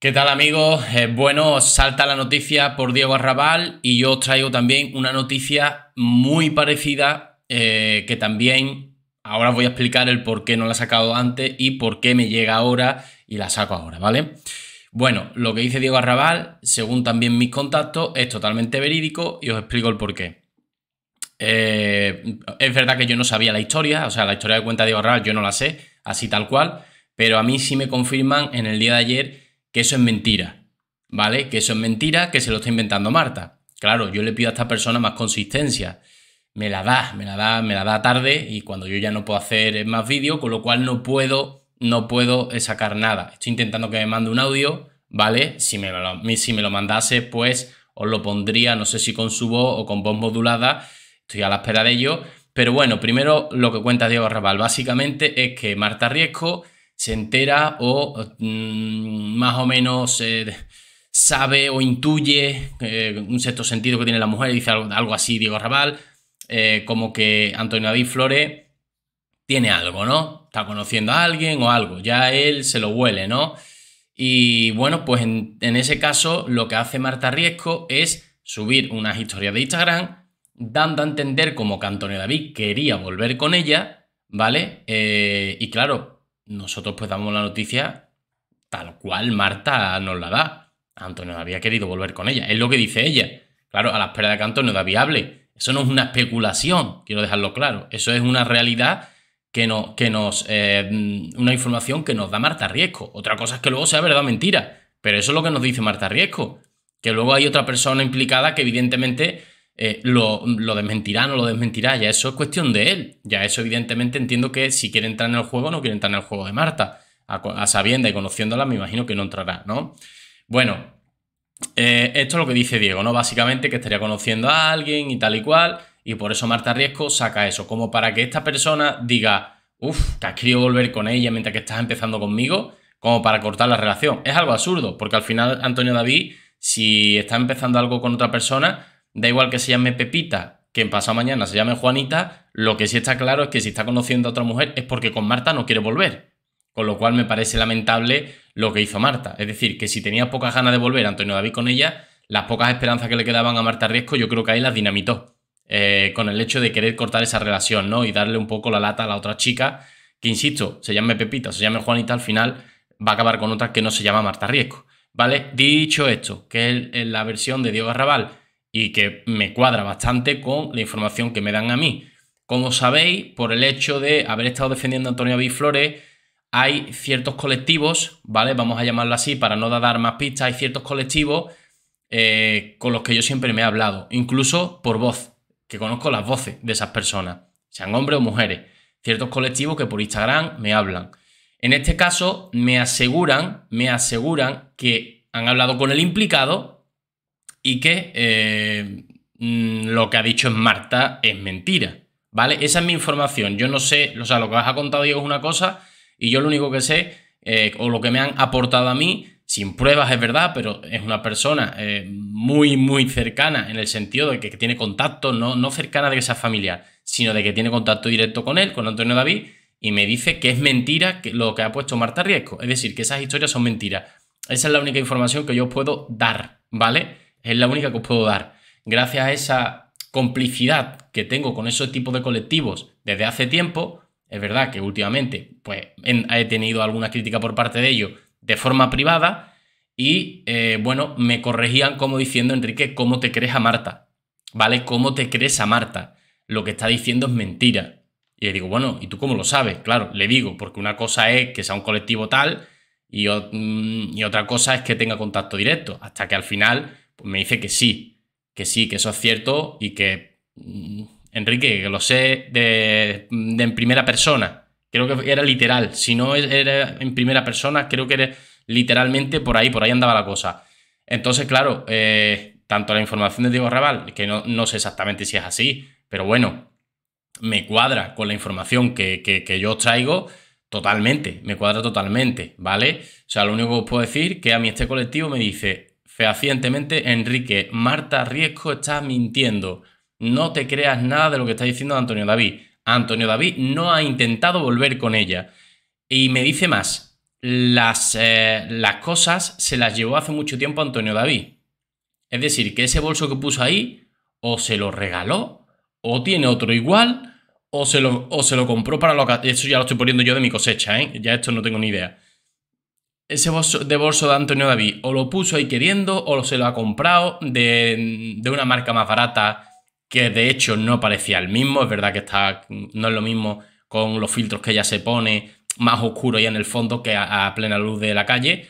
¿Qué tal amigos? Eh, bueno, salta la noticia por Diego Arrabal y yo os traigo también una noticia muy parecida eh, que también ahora voy a explicar el por qué no la he sacado antes y por qué me llega ahora y la saco ahora, ¿vale? Bueno, lo que dice Diego Arrabal, según también mis contactos, es totalmente verídico y os explico el por qué. Eh, es verdad que yo no sabía la historia, o sea, la historia de cuenta de Diego Arrabal yo no la sé, así tal cual, pero a mí sí me confirman en el día de ayer eso es mentira, ¿vale? Que eso es mentira, que se lo está inventando Marta. Claro, yo le pido a esta persona más consistencia. Me la da, me la da, me la da tarde y cuando yo ya no puedo hacer más vídeo, con lo cual no puedo, no puedo sacar nada. Estoy intentando que me mande un audio, ¿vale? Si me lo, si me lo mandase, pues os lo pondría, no sé si con su voz o con voz modulada, estoy a la espera de ello. Pero bueno, primero lo que cuenta Diego Arrabal básicamente es que Marta Riesco se entera o mm, más o menos eh, sabe o intuye eh, un sexto sentido que tiene la mujer, dice algo, así Diego Raval, eh, como que Antonio David Flores tiene algo, ¿no? Está conociendo a alguien o algo, ya él se lo huele, ¿no? Y bueno, pues en, ese caso lo que hace Marta Riesco es subir unas historias de Instagram dando a entender como que Antonio David quería volver con ella, ¿vale? y claro, nosotros pues damos la noticia tal cual Marta nos la da. Antonio había querido volver con ella. Es lo que dice ella. Claro, a la espera de que Antonio da viable Eso no es una especulación, quiero dejarlo claro. Eso es una realidad que, no, que nos. Eh, mm, una información que nos da Marta Riesco. Otra cosa es que luego sea verdad o mentira. Pero eso es lo que nos dice Marta Riesco. Que luego hay otra persona implicada que, evidentemente, eh, lo, desmentirá, no lo desmentirá, ya eso es cuestión de él. Ya eso evidentemente entiendo que si quiere entrar en el juego, no quiere entrar en el juego de Marta. A, sabienda y conociéndola, me imagino que no entrará, ¿no? Bueno, eh, esto es lo que dice Diego, ¿no? Básicamente que estaría conociendo a alguien y tal y cual, y por eso Marta Riesco saca eso, como para que esta persona diga, uff, te has querido volver con ella mientras que estás empezando conmigo, como para cortar la relación. Es algo absurdo, porque al final Antonio David, si está empezando algo con otra persona, Da igual que se llame Pepita, que en pasado mañana se llame Juanita, lo que sí está claro es que si está conociendo a otra mujer es porque con Marta no quiere volver. Con lo cual me parece lamentable lo que hizo Marta. Es decir, que si tenía pocas ganas de volver Antonio David con ella, las pocas esperanzas que le quedaban a Marta Riesco, yo creo que ahí las dinamitó. Eh, con el hecho de querer cortar esa relación, ¿no? Y darle un poco la lata a la otra chica, que insisto, se llame Pepita, se llame Juanita, al final va a acabar con otra que no se llama Marta Riesco. ¿Vale? Dicho esto, que es la versión de Diego Arrabal, y que me cuadra bastante con la información que me dan a mí. Como sabéis, por el hecho de haber estado defendiendo a Antonio Biflore hay ciertos colectivos, ¿vale? Vamos a llamarlo así para no dar más pistas, hay ciertos colectivos eh, con los que yo siempre me he hablado, incluso por voz, que conozco las voces de esas personas, sean hombres o mujeres, ciertos colectivos que por Instagram me hablan. En este caso, me aseguran, me aseguran que han hablado con el implicado y que eh, mm, lo que ha dicho Marta es mentira. ¿Vale? Esa es mi información. Yo no sé, o sea, lo que has ha contado Diego es una cosa y yo lo único que sé, eh, o lo que me han aportado a mí, sin pruebas es verdad, pero es una persona eh, muy, muy cercana en el sentido de que, tiene contacto, no, no, cercana de que sea familiar, sino de que tiene contacto directo con él, con Antonio David, y me dice que es mentira lo que ha puesto Marta Riesco. Es decir, que esas historias son mentiras. Esa es la única información que yo puedo dar, ¿vale? Es la única que os puedo dar. Gracias a esa complicidad que tengo con esos tipos de colectivos desde hace tiempo, es verdad que últimamente pues, he tenido alguna crítica por parte de ellos de forma privada y eh, bueno, me corregían como diciendo, Enrique, ¿cómo te crees a Marta? ¿Vale? ¿Cómo te crees a Marta? Lo que está diciendo es mentira. Y le digo, bueno, ¿y tú cómo lo sabes? Claro, le digo, porque una cosa es que sea un colectivo tal y mm, otra cosa es que tenga contacto directo, hasta que al final me dice que sí, que sí, que eso es cierto y que, mm, Enrique, que lo sé de, en primera persona. Creo que era literal. Si no era en primera persona, creo que era literalmente por ahí, por ahí andaba la cosa. Entonces, claro, eh, tanto la información de Diego Raval, que no, sé exactamente si es así, pero bueno, me cuadra con la información que, que yo traigo totalmente, me cuadra totalmente, ¿vale? O sea, lo único que os puedo decir es que a mí este colectivo me dice, fehacientemente, Enrique, Marta Riesco está mintiendo. No te creas nada de lo que está diciendo Antonio David. Antonio David no ha intentado volver con ella. Y me dice más, las, eh, las cosas se las llevó hace mucho tiempo Antonio David. Es decir, que ese bolso que puso ahí o se lo regaló, o tiene otro igual, o se lo, o se lo compró para lo que... Eso ya lo estoy poniendo yo de mi cosecha, ¿eh? Ya esto no tengo ni idea ese bolso, de bolso de Antonio David o lo puso ahí queriendo o se lo ha comprado de, una marca más barata que de hecho no parecía el mismo. Es verdad que está, no es lo mismo con los filtros que ya se pone más oscuro y en el fondo que a, plena luz de la calle.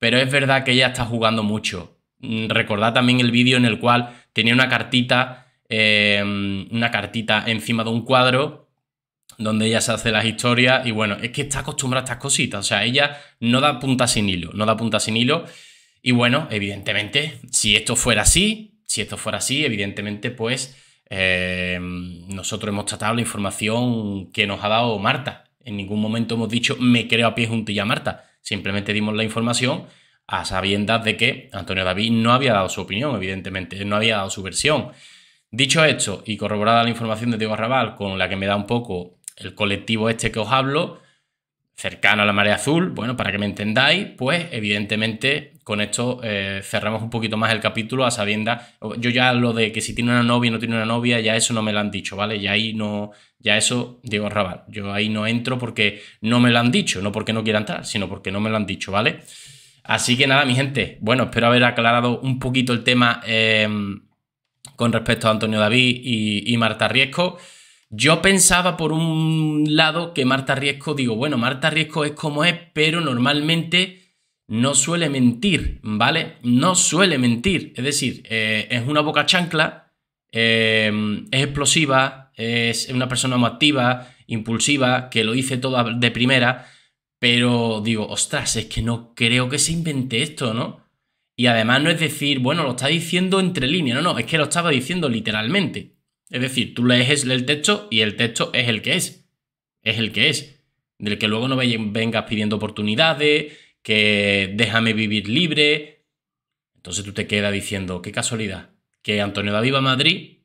Pero es verdad que ella está jugando mucho. Mm, recordad también el vídeo en el cual tenía una cartita, eh, una cartita encima de un cuadro donde ella se hace las historias y bueno, es que está acostumbrada a estas cositas, o sea, ella no da punta sin hilo, no da punta sin hilo y bueno, evidentemente, si esto fuera así, si esto fuera así, evidentemente pues eh, nosotros hemos tratado la información que nos ha dado Marta, en ningún momento hemos dicho me creo a pie juntilla Marta, simplemente dimos la información a sabiendas de que Antonio David no había dado su opinión, evidentemente, no había dado su versión. Dicho esto, y corroborada la información de Diego Arrabal, con la que me da un poco el colectivo este que os hablo, cercano a la marea azul, bueno, para que me entendáis, pues evidentemente con esto eh, cerramos un poquito más el capítulo a sabiendas, yo ya lo de que si tiene una novia no tiene una novia, ya eso no me lo han dicho, ¿vale? Ya ahí no, ya eso, Diego Rabal, yo ahí no entro porque no me lo han dicho, no porque no quiera entrar, sino porque no me lo han dicho, ¿vale? Así que nada, mi gente, bueno, espero haber aclarado un poquito el tema eh, con respecto a Antonio David y, y Marta Riesco. Yo pensaba por un lado que Marta Riesco, digo, bueno, Marta Riesco es como es, pero normalmente no suele mentir, ¿vale? No suele mentir. Es decir, eh, es una boca chancla, eh, es explosiva, es una persona muy activa, impulsiva, que lo dice todo de primera, pero digo, ostras, es que no creo que se invente esto, ¿no? Y además no es decir, bueno, lo está diciendo entre líneas, no, no, es que lo estaba diciendo literalmente. Es decir, tú lees el texto y el texto es el que es. Es el que es. Del que luego no vengas pidiendo oportunidades, que déjame vivir libre. Entonces tú te quedas diciendo, qué casualidad, que Antonio David va a Madrid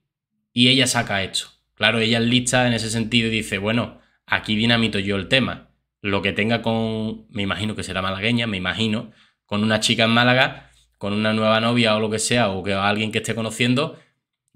y ella saca esto. Claro, ella es lista en ese sentido y dice, bueno, aquí viene dinamito yo el tema. Lo que tenga con, me imagino que será malagueña, me imagino, con una chica en Málaga, con una nueva novia o lo que sea, o que alguien que esté conociendo,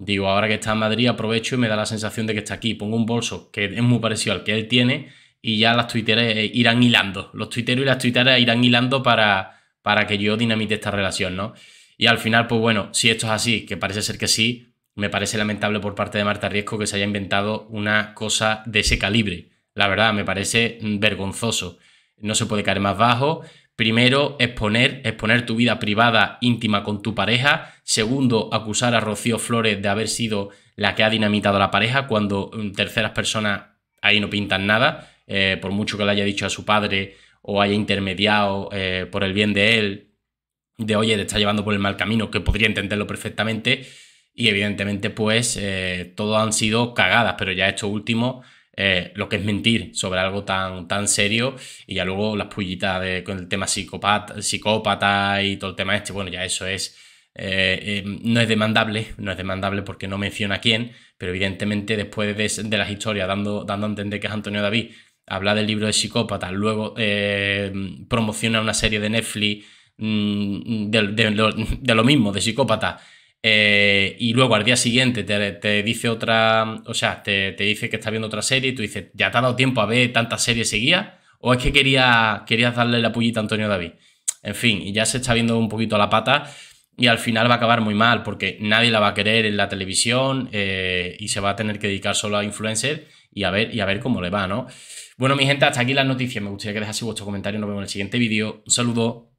digo, ahora que está en Madrid aprovecho y me da la sensación de que está aquí, pongo un bolso que es muy parecido al que él tiene y ya las tuiteras eh, irán hilando, los tuiteros y las tuiteras irán hilando para, para que yo dinamite esta relación, ¿no? Y al final, pues bueno, si esto es así, que parece ser que sí, me parece lamentable por parte de Marta Riesco que se haya inventado una cosa de ese calibre. La verdad, me parece mm, vergonzoso. No se puede caer más bajo. Primero, exponer, exponer tu vida privada íntima con tu pareja. Segundo, acusar a Rocío Flores de haber sido la que ha dinamitado a la pareja cuando mm, terceras personas ahí no pintan nada, eh, por mucho que le haya dicho a su padre o haya intermediado eh, por el bien de él, de oye, te está llevando por el mal camino, que podría entenderlo perfectamente. Y evidentemente, pues, eh, todo han sido cagadas, pero ya esto último eh, lo que es mentir sobre algo tan, tan serio y ya luego las pullitas con el tema psicópata y todo el tema este, bueno, ya eso es... Eh, eh, no es demandable, no es demandable porque no menciona a quién, pero evidentemente después de, las historias, dando, dando a entender que es Antonio David, habla del libro de psicópata, luego promociona una serie de Netflix mm, de, lo mismo, de psicópata eh, y luego al día siguiente te, dice otra, o sea, te, dice que está viendo otra serie y tú dices, ¿ya te ha dado tiempo a ver tantas series seguidas? ¿O es que quería, querías darle la pullita a Antonio David? En fin, y ya se está viendo un poquito la pata y al final va a acabar muy mal porque nadie la va a querer en la televisión eh, y se va a tener que dedicar solo a Influencer y a ver, y a ver cómo le va, ¿no? Bueno, mi gente, hasta aquí las noticias. Me gustaría que dejase vuestro comentario. Nos vemos en el siguiente vídeo. Un saludo.